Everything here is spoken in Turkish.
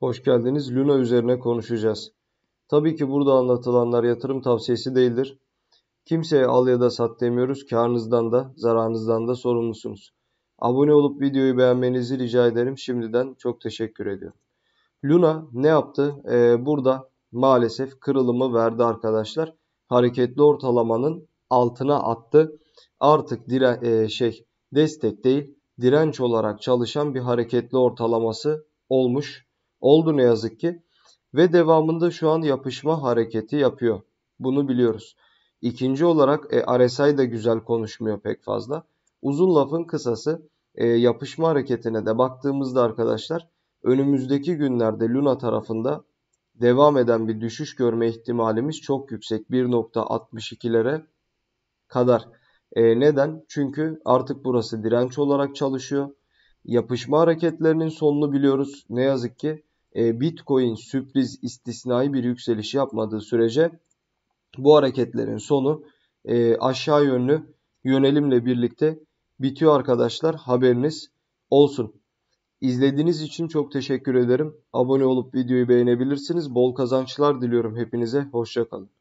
Hoş geldiniz. Luna üzerine konuşacağız. Tabii ki burada anlatılanlar yatırım tavsiyesi değildir. Kimseye al ya da sat demiyoruz. Karnınızdan da zararınızdan da sorumlusunuz. Abone olup videoyu beğenmenizi rica ederim. Şimdiden çok teşekkür ediyorum. Luna ne yaptı? Ee, burada maalesef kırılımı verdi arkadaşlar. Hareketli ortalamanın altına attı. Artık dire e, şey destek değil direnç olarak çalışan bir hareketli ortalaması olmuş Oldu ne yazık ki. Ve devamında şu an yapışma hareketi yapıyor. Bunu biliyoruz. İkinci olarak e, RSI da güzel konuşmuyor pek fazla. Uzun lafın kısası e, yapışma hareketine de baktığımızda arkadaşlar önümüzdeki günlerde Luna tarafında devam eden bir düşüş görme ihtimalimiz çok yüksek. 1.62'lere kadar. E, neden? Çünkü artık burası direnç olarak çalışıyor. Yapışma hareketlerinin sonunu biliyoruz. Ne yazık ki e, Bitcoin sürpriz istisnai bir yükseliş yapmadığı sürece bu hareketlerin sonu e, aşağı yönlü yönelimle birlikte bitiyor arkadaşlar. Haberiniz olsun. İzlediğiniz için çok teşekkür ederim. Abone olup videoyu beğenebilirsiniz. Bol kazançlar diliyorum hepinize. Hoşçakalın.